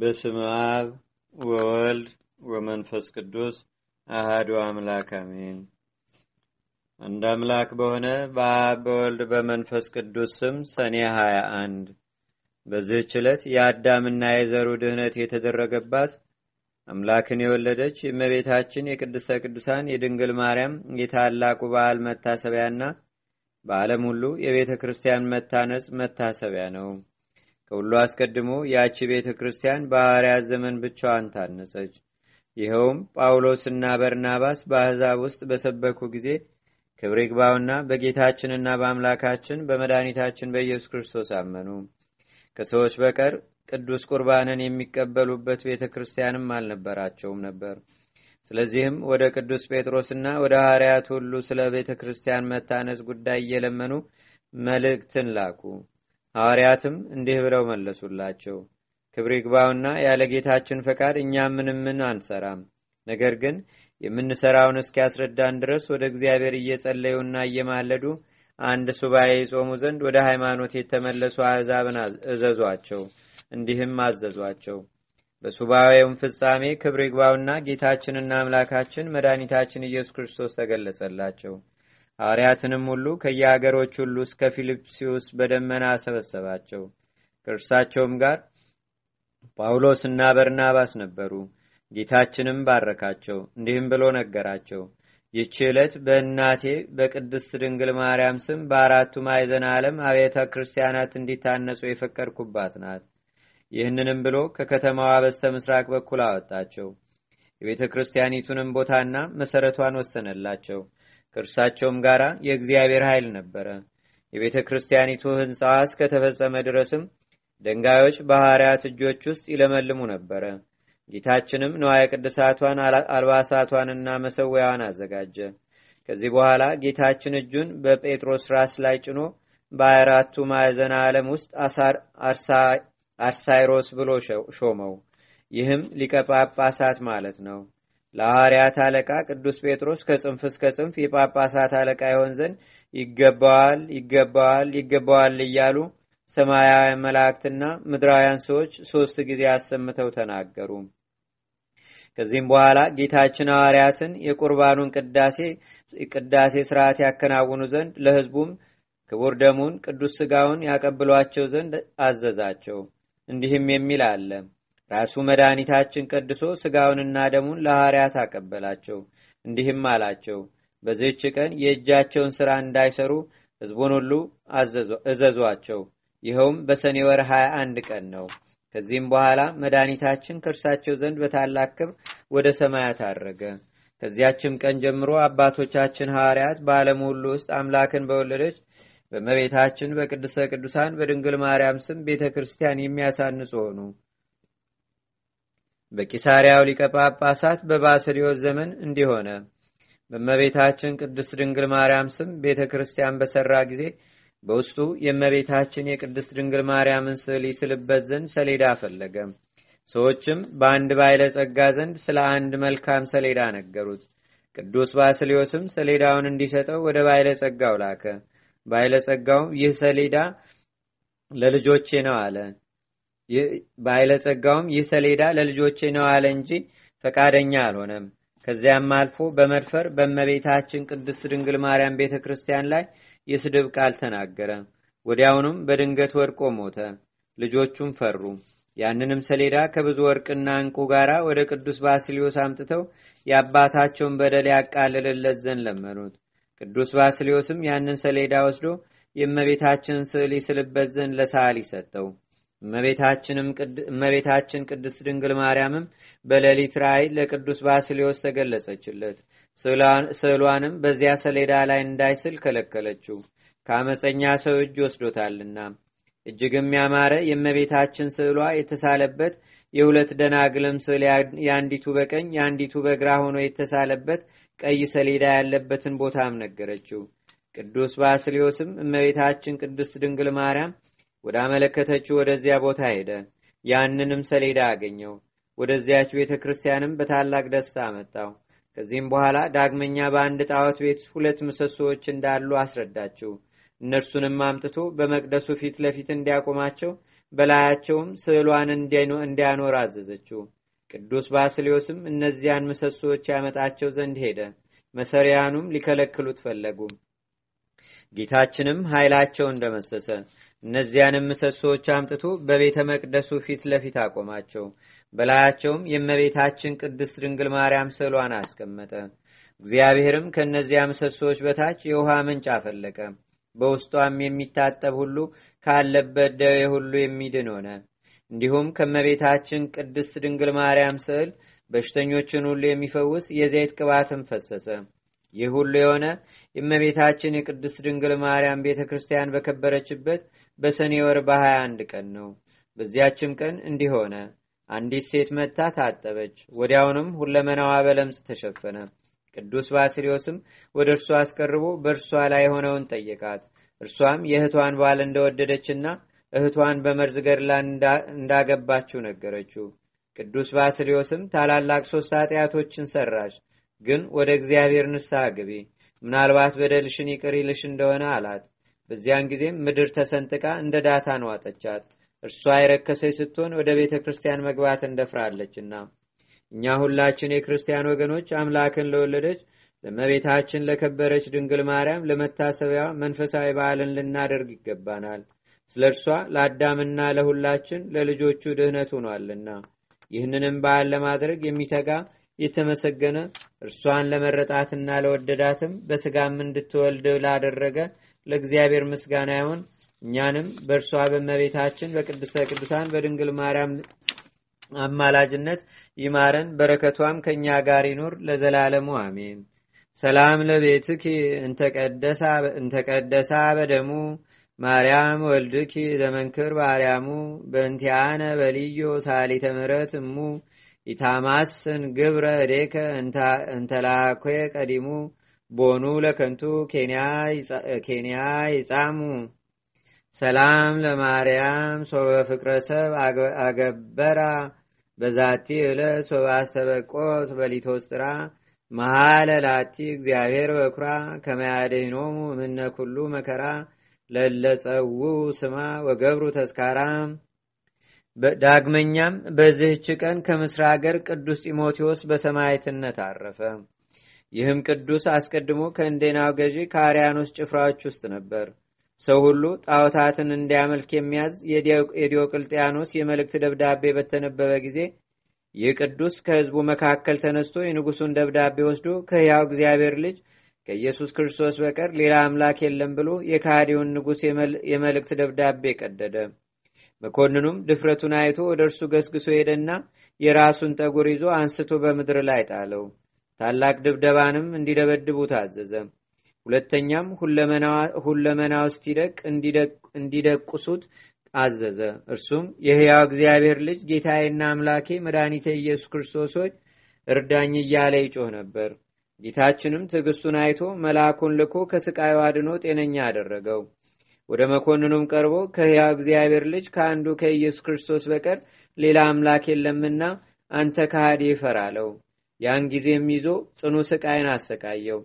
በስም አብ ወወልድ ወመንፈስ ቅዱስ አህዱ አምላክ አሜን አንድ አምላክ በሆነ በአብ በወልድ በመንፈስ ቅዱስ ስም ሰኔ 21 በዚህች ዕለት የአዳምና የዘሩ ድህነት የተደረገባት አምላክን የወለደች እመቤታችን የቅድስተ ቅዱሳን የድንግል ማርያም የታላቁ በዓል መታሰቢያና በዓለም ሁሉ የቤተ ክርስቲያን መታነጽ መታሰቢያ ነው። ከሁሉ አስቀድሞ ያቺ ቤተ ክርስቲያን በሐዋርያት ዘመን ብቻዋን ታነጸች። ይኸውም ጳውሎስና በርናባስ በአሕዛብ ውስጥ በሰበኩ ጊዜ ክብር ይግባውና በጌታችንና በአምላካችን በመድኃኒታችን በኢየሱስ ክርስቶስ አመኑ። ከሰዎች በቀር ቅዱስ ቁርባንን የሚቀበሉበት ቤተ ክርስቲያንም አልነበራቸውም ነበር። ስለዚህም ወደ ቅዱስ ጴጥሮስና ወደ ሐዋርያት ሁሉ ስለ ቤተ ክርስቲያን መታነጽ ጉዳይ እየለመኑ መልእክትን ላኩ። ሐዋርያትም እንዲህ ብለው መለሱላቸው፣ ክብር ይግባውና ያለ ጌታችን ፈቃድ እኛ ምንም ምን አንሰራም። ነገር ግን የምንሰራውን እስኪያስረዳን ድረስ ወደ እግዚአብሔር እየጸለዩና እየማለዱ አንድ ሱባኤ ይጾሙ ዘንድ ወደ ሃይማኖት የተመለሱ አሕዛብን እዘዟቸው። እንዲህም አዘዟቸው። በሱባኤውም ፍጻሜ ክብር ይግባውና ጌታችንና አምላካችን መድኃኒታችን ኢየሱስ ክርስቶስ ተገለጸላቸው። ሐዋርያትንም ሁሉ ከየአገሮች ሁሉ እስከ ፊልፕስዩስ በደመና አሰበሰባቸው። ከእርሳቸውም ጋር ጳውሎስና በርናባስ ነበሩ። ጌታችንም ባረካቸው፣ እንዲህም ብሎ ነገራቸው። ይቺ ዕለት በእናቴ በቅድስት ድንግል ማርያም ስም በአራቱ ማዕዘነ ዓለም አብያተ ክርስቲያናት እንዲታነጹ የፈቀድኩባት ናት። ይህንንም ብሎ ከከተማዋ በስተ ምስራቅ በኩል አወጣቸው። የቤተ ክርስቲያኒቱንም ቦታና መሠረቷን ወሰነላቸው። ከእርሳቸውም ጋር የእግዚአብሔር ኃይል ነበረ። የቤተ ክርስቲያኒቱ ህንፃ እስከተፈጸመ ድረስም ድንጋዮች በሐዋርያት እጆች ውስጥ ይለመልሙ ነበረ። ጌታችንም ነዋየ ቅድሳቷን አልባሳቷንና መሰዊያዋን አዘጋጀ። ከዚህ በኋላ ጌታችን እጁን በጴጥሮስ ራስ ላይ ጭኖ በአራቱ ማዕዘን ዓለም ውስጥ አርሳይሮስ ብሎ ሾመው። ይህም ሊቀ ጳጳሳት ማለት ነው። ለሐዋርያት አለቃ ቅዱስ ጴጥሮስ ከጽንፍ እስከ ጽንፍ የጳጳሳት አለቃ ይሆን ዘንድ ይገባዋል፣ ይገባዋል፣ ይገባዋል እያሉ ሰማያውያን መላእክትና ምድራውያን ሰዎች ሦስት ጊዜ አሰምተው ተናገሩ። ከዚህም በኋላ ጌታችን ሐዋርያትን የቁርባኑን ቅዳሴ ስርዓት ያከናውኑ ዘንድ ለሕዝቡም ክቡር ደሙን ቅዱስ ሥጋውን ያቀብሏቸው ዘንድ አዘዛቸው። እንዲህም የሚል አለ ራሱ መድኃኒታችን ቀድሶ ስጋውንና ደሙን ለሐርያት አቀበላቸው። እንዲህም አላቸው፣ በዚህች ቀን የእጃቸውን ሥራ እንዳይሰሩ ሕዝቡን ሁሉ እዘዟቸው። ይኸውም በሰኔ ወር 21 ቀን ነው። ከዚህም በኋላ መድኃኒታችን ከእርሳቸው ዘንድ በታላቅ ክብር ወደ ሰማያት አረገ። ከዚያችም ቀን ጀምሮ አባቶቻችን ሐዋርያት በዓለም ሁሉ ውስጥ አምላክን በወለደች በመቤታችን በቅድሰ ቅዱሳን በድንግል ማርያም ስም ቤተ ክርስቲያን የሚያሳንጹ ሆኑ። በቂሳሪያው ሊቀ ጳጳሳት በባስልዮስ ዘመን እንዲሆነ በእመቤታችን ቅድስት ድንግል ማርያም ስም ቤተ ክርስቲያን በሠራ ጊዜ በውስጡ የእመቤታችን የቅድስት ድንግል ማርያምን ስዕል ይስልበት ዘንድ ሰሌዳ ፈለገ። ሰዎችም በአንድ ጸጋ ዘንድ ስለ አንድ መልካም ሰሌዳ ነገሩት። ቅዱስ ባስልዮስም ሰሌዳውን እንዲሰጠው ወደ ባይለ ጸጋው ላከ። ባይለ ጸጋውም ይህ ሰሌዳ ለልጆቼ ነው አለ። ባለጸጋውም ይህ ሰሌዳ ለልጆቼ ነው አለ እንጂ ፈቃደኛ አልሆነም። ከዚያም አልፎ በመድፈር በእመቤታችን ቅድስት ድንግል ማርያም ቤተ ክርስቲያን ላይ የስድብ ቃል ተናገረ። ወዲያውኑም በድንገት ወድቆ ሞተ። ልጆቹም ፈሩ። ያንንም ሰሌዳ ከብዙ ወርቅና እንቁ ጋር ወደ ቅዱስ ባስሊዮስ አምጥተው የአባታቸውን በደል ያቃልልለት ዘንድ ለመኑት። ቅዱስ ባስሊዮስም ያንን ሰሌዳ ወስዶ የእመቤታችንን ስዕል ይስልበት ዘንድ ለሳል ይሰጠው። እመቤታችን ቅድስት ድንግል ማርያምም በሌሊት ራይ ለቅዱስ ባስሌዎስ ተገለጸችለት። ስዕሏንም በዚያ ሰሌዳ ላይ እንዳይስል ከለከለችው፣ ከአመፀኛ ሰው እጅ ወስዶታልና። እጅግም ያማረ የእመቤታችን ስዕሏ የተሳለበት የሁለት ደናግልም ስዕል የአንዲቱ በቀኝ የአንዲቱ በግራ ሆኖ የተሳለበት ቀይ ሰሌዳ ያለበትን ቦታም ነገረችው። ቅዱስ ባስሌዎስም እመቤታችን ቅድስት ድንግል ማርያም አመለከተችው ወደዚያ ቦታ ሄደ። ያንንም ሰሌዳ አገኘው። ወደዚያች ቤተ ክርስቲያንም በታላቅ ደስታ አመጣው። ከዚህም በኋላ ዳግመኛ በአንድ ጣዖት ቤት ሁለት ምሰሶዎች እንዳሉ አስረዳችው። እነርሱንም አምጥቶ በመቅደሱ ፊት ለፊት እንዲያቆማቸው በላያቸውም ስዕሏን እንዲያኖር አዘዘችው። ቅዱስ ባስሌዎስም እነዚያን ምሰሶዎች ያመጣቸው ዘንድ ሄደ። መሰሪያኑም ሊከለክሉት ፈለጉ። ጌታችንም ኃይላቸው እንደመሰሰ። እነዚያንም ምሰሶዎች አምጥቶ በቤተ መቅደሱ ፊት ለፊት አቆማቸው። በላያቸውም የእመቤታችን ቅድስት ድንግል ማርያም ስዕሏን አስቀመጠ። እግዚአብሔርም ከእነዚያ ምሰሶዎች በታች የውሃ ምንጭ አፈለቀ። በውስጧም የሚታጠብ ሁሉ ካለበት ደዌ ሁሉ የሚድን ሆነ። እንዲሁም ከእመቤታችን ቅድስት ድንግል ማርያም ስዕል በሽተኞችን ሁሉ የሚፈውስ የዘይት ቅባትም ፈሰሰ። ይህ ሁሉ የሆነ የእመቤታችን የቅድስት ድንግል ማርያም ቤተ ክርስቲያን በከበረችበት በሰኔ ወር በ21 ቀን ነው። በዚያችም ቀን እንዲህ ሆነ። አንዲት ሴት መታ ታጠበች። ወዲያውንም ሁለመናዋ በለምጽ ተሸፈነ። ቅዱስ ባስልዮስም ወደ እርሷ አስቀርቦ በእርሷ ላይ የሆነውን ጠየቃት። እርሷም የእህቷን ባል እንደወደደችና እህቷን በመርዝ ገድላ እንዳገባችው ነገረችው። ቅዱስ ባስልዮስም ታላላቅ ሶስት ኃጢአቶችን ሰራች። ግን ወደ እግዚአብሔር ንስሐ ግቢ፣ ምናልባት በደልሽን ይቅር ይልሽ እንደሆነ አላት። በዚያን ጊዜም ምድር ተሰንጥቃ እንደ ዳታ ዋጠቻት። እርሷ የረከሰች ስትሆን ወደ ቤተ ክርስቲያን መግባት እንደፍራለችና እኛ ሁላችን የክርስቲያን ወገኖች አምላክን ለወለደች ለመቤታችን ለከበረች ድንግል ማርያም ለመታሰቢያ መንፈሳዊ በዓልን ልናደርግ ይገባናል። ስለ እርሷ ለአዳምና ለሁላችን ለልጆቹ ድህነት ሆኗልና ይህንንም በዓል ለማድረግ የሚተጋ የተመሰገነ እርሷን ለመረጣትና ለወደዳትም በስጋም እንድትወልድ ላደረገ ለእግዚአብሔር ምስጋና ይሁን እኛንም በእርሷ በመቤታችን በቅድስተ ቅዱሳን በድንግል ማርያም አማላጅነት ይማረን በረከቷም ከእኛ ጋር ይኑር ለዘላለሙ አሜን ሰላም ለቤትኪ እንተቀደሳ በደሙ ማርያም ወልድኪ ዘመንክር ባርያሙ በእንቲያነ በልዮ ሳሊተ ምረት እሙ ኢታማስን ግብረ እዴከ እንተላኮ ቀዲሙ ቦኑ ለከንቱ ኬንያ ይጻሙ ሰላም ለማርያም ሶበ ፍቅረ ሰብ አገበራ በዛቲ እለ ሶበ አስተበቆት በሊቶስጥራ መሃለ ላቲ እግዚአብሔር በኩራ ከመያደኖሙ እምነ ኩሉ መከራ ለለጸው ስማ ወገብሩ ተስካራም ዳግመኛም በዚህች ቀን ከምስራ አገር ቅዱስ ጢሞቴዎስ በሰማይትነት አረፈ። ይህም ቅዱስ አስቀድሞ ከእንዴናው ገዢ ከአርያኖስ ጭፍራዎች ውስጥ ነበር። ሰው ሁሉ ጣዖታትን እንዲያመልክ የሚያዝ የዲዮቅልጥያኖስ የመልእክት ደብዳቤ በተነበበ ጊዜ ይህ ቅዱስ ከህዝቡ መካከል ተነስቶ የንጉሡን ደብዳቤ ወስዶ ከሕያው እግዚአብሔር ልጅ ከኢየሱስ ክርስቶስ በቀር ሌላ አምላክ የለም ብሎ የካዲውን ንጉሥ የመልእክት ደብዳቤ ቀደደ። መኮንኑም ድፍረቱን አይቶ ወደ እርሱ ገስግሶ ሄደና የራሱን ጠጉር ይዞ አንስቶ በምድር ላይ ጣለው። ታላቅ ድብደባንም እንዲደበድቡ ታዘዘ። ሁለተኛም ሁለመና እስቲደቅ እንዲደቁሱት አዘዘ። እርሱም የሕያው እግዚአብሔር ልጅ ጌታዬና አምላኬ መድኃኒቴ ኢየሱስ ክርስቶስ እርዳኝ እያለ ይጮህ ነበር። ጌታችንም ትዕግስቱን አይቶ መልአኩን ልኮ ከስቃዩ አድኖ ጤነኛ አደረገው። ወደ መኮንኑም ቀርቦ ከሕያው እግዚአብሔር ልጅ ከአንዱ ከኢየሱስ ክርስቶስ በቀር ሌላ አምላክ የለምና አንተ ከሃዲ ይፈራለው። ያን ጊዜም ይዞ ጽኑ ስቃይን አሰቃየው፣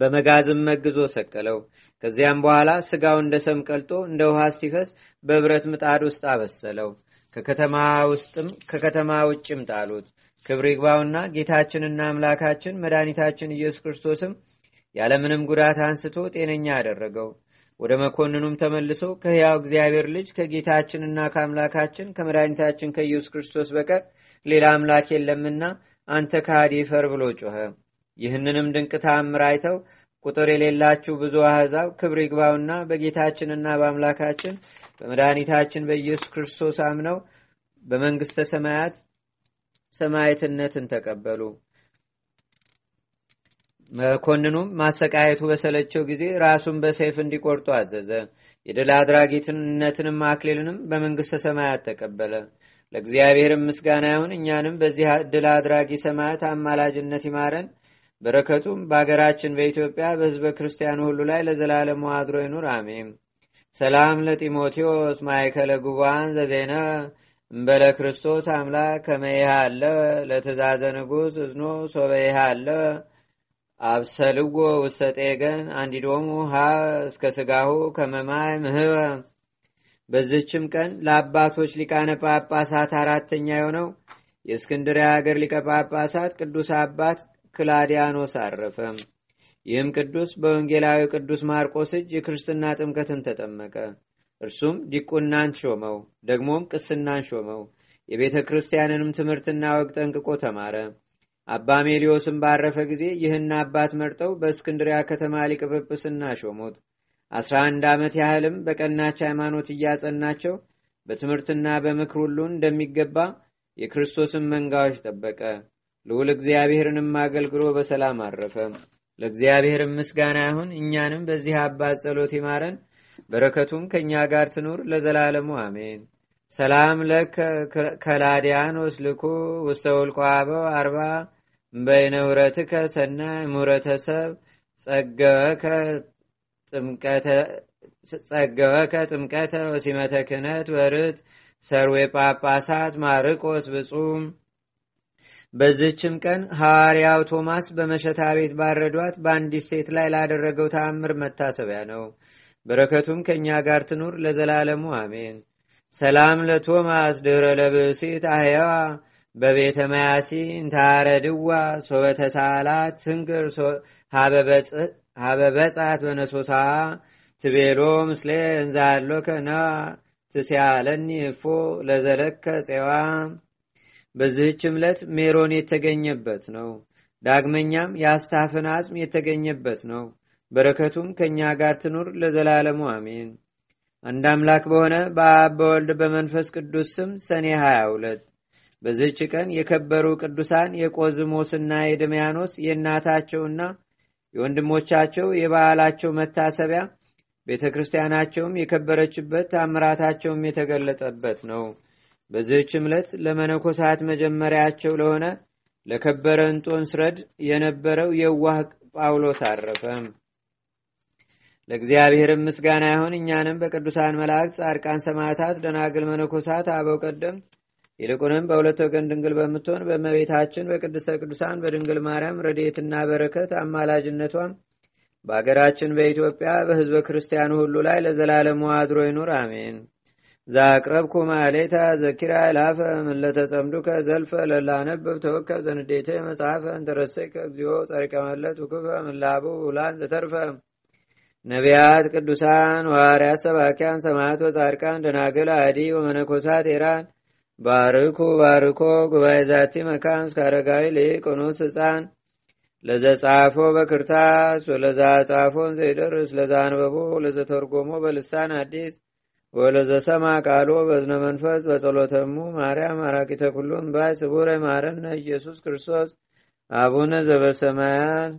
በመጋዝም መግዞ ሰቀለው። ከዚያም በኋላ ስጋው እንደ ሰም ቀልጦ እንደ ውሃ ሲፈስ በብረት ምጣድ ውስጥ አበሰለው። ከከተማ ውጭም ጣሉት። ክብር ይግባውና ጌታችንና አምላካችን መድኃኒታችን ኢየሱስ ክርስቶስም ያለምንም ጉዳት አንስቶ ጤነኛ አደረገው። ወደ መኮንኑም ተመልሶ ከሕያው እግዚአብሔር ልጅ ከጌታችንና ከአምላካችን ከመድኃኒታችን ከኢየሱስ ክርስቶስ በቀር ሌላ አምላክ የለምና አንተ ካህድ ፈር ብሎ ጮኸ። ይህንንም ድንቅ ታምር አይተው ቁጥር የሌላችሁ ብዙ አሕዛብ ክብር ይግባውና በጌታችንና በአምላካችን በመድኃኒታችን በኢየሱስ ክርስቶስ አምነው በመንግሥተ ሰማያት ሰማየትነትን ተቀበሉ። መኮንኑም ማሰቃየቱ በሰለቸው ጊዜ ራሱን በሰይፍ እንዲቆርጡ አዘዘ። የድል አድራጊትነትንም አክሊልንም በመንግሥተ ሰማያት ተቀበለ። ለእግዚአብሔርም ምስጋና ይሁን። እኛንም በዚህ ድል አድራጊ ሰማያት አማላጅነት ይማረን። በረከቱም በአገራችን በኢትዮጵያ በህዝበ ክርስቲያኑ ሁሉ ላይ ለዘላለሙ አድሮ ይኑር፣ አሜም ሰላም ለጢሞቴዎስ ማይከለ ጉባን ዘዜነ እምበለ ክርስቶስ አምላክ አለ ለትእዛዘ ንጉሥ እዝኖ አለ አብሰልዎ ውሰጤ ጤገን አንዲዶሙ ሀ እስከ ስጋሁ ከመማይ ምህበ በዝችም ቀን ለአባቶች ሊቃነ ጳጳሳት አራተኛ የሆነው የእስክንድሪያ ሀገር ሊቀ ጳጳሳት ቅዱስ አባት ክላዲያኖስ አረፈ ይህም ቅዱስ በወንጌላዊ ቅዱስ ማርቆስ እጅ የክርስትና ጥምቀትን ተጠመቀ። እርሱም ዲቁናን ሾመው፣ ደግሞም ቅስናን ሾመው። የቤተ ክርስቲያንንም ትምህርትና ወግ ጠንቅቆ ተማረ። አባ ሜሊዮስም ባረፈ ጊዜ ይህን አባት መርጠው በእስክንድሪያ ከተማ ሊቀ ጵጵስና ሾሙት። አስራ አንድ ዓመት ያህልም በቀናች ሃይማኖት እያጸናቸው በትምህርትና በምክር ሁሉ እንደሚገባ የክርስቶስን መንጋዎች ጠበቀ። ልዑል እግዚአብሔርንም አገልግሎ በሰላም አረፈ። ለእግዚአብሔር ምስጋና ይሁን። እኛንም በዚህ አባት ጸሎት ይማረን፣ በረከቱም ከእኛ ጋር ትኑር ለዘላለሙ አሜን። ሰላም ለከላዲያኖስ ልኩ ውስተ ውልቆ አበው አርባ በይነውረትከ ሰናይ ሙረተሰብ ጸገወከ ጥምቀተ ወሲመተ ክህነት ወርት ሰርዌ ጳጳሳት ማርቆስ ብፁም በዝችም ቀን ሐዋርያው ቶማስ በመሸታ ቤት ባረዷት በአንዲት ሴት ላይ ላደረገው ተአምር መታሰቢያ ነው። በረከቱም ከእኛ ጋር ትኑር ለዘላለሙ አሜን። ሰላም ለቶማስ ድረ ለብሴት አህያዋ በቤተ መያሲ እንታረድዋ ድዋ ሶበተሳላት ስንቅር ሀበበጻት በነሶሳ ትቤሎ ምስሌ እንዛሎ ከና ትስያለኒ እፎ ለዘለከ ፄዋ በዚህች እምለት ሜሮን የተገኘበት ነው። ዳግመኛም የአስታፍን አጽም የተገኘበት ነው። በረከቱም ከእኛ ጋር ትኑር ለዘላለሙ አሜን። አንድ አምላክ በሆነ በአብ በወልድ በመንፈስ ቅዱስ ስም ሰኔ 22 በዝህች ቀን የከበሩ ቅዱሳን የቆዝሞስና የድምያኖስ የእናታቸውና የወንድሞቻቸው የበዓላቸው መታሰቢያ ቤተ ክርስቲያናቸውም የከበረችበት ታምራታቸውም የተገለጠበት ነው። በዚህች ዕለት ለመነኮሳት መጀመሪያቸው ለሆነ ለከበረ እንጦን ስረድ የነበረው የዋህ ጳውሎስ አረፈ ለእግዚአብሔር ምስጋና ይሁን። እኛንም በቅዱሳን መላእክት፣ ጻድቃን፣ ሰማዕታት፣ ደናግል፣ መነኮሳት፣ አበው ቀደምት ይልቁንም በሁለት ወገን ድንግል በምትሆን በመቤታችን በቅድስተ ቅዱሳን በድንግል ማርያም ረድኤትና በረከት አማላጅነቷም በአገራችን በኢትዮጵያ በህዝበ ክርስቲያኑ ሁሉ ላይ ለዘላለሙ አድሮ ይኑር፣ አሜን። ዛቅረብኩ ማሌታ ዘኪራ ላፈ ምለተጸምዱከ ዘልፈ ለላነብብ ተወከብ ዘንዴተ መጽሐፈ እንተረሰከ እግዚኦ ጸሪቀመለት ውክፈ ምላቡ ውላን ዘተርፈ ነቢያት ቅዱሳን ዋርያት ሰባኪያን ሰማያት ወጻድቃን ደናግል አዲ ወመነኮሳት ኤራን ባርኩ ባርኮ ጉባኤ ዛቲ መካን እስከ አረጋዊ ሊቅ ኑስ ህፃን ለዘጻፎ በክርታስ ወለዛ ጻፎን ዘይደርስ ለዛ አንበቦ ለዘተርጎሞ በልሳን አዲስ ወለዘሰማ ቃሎ በዝነ መንፈስ በጸሎተሙ ማርያም አራቂተ ኩሉም ባይ ስቡረ ማረነ ኢየሱስ ክርስቶስ አቡነ ዘበሰማያን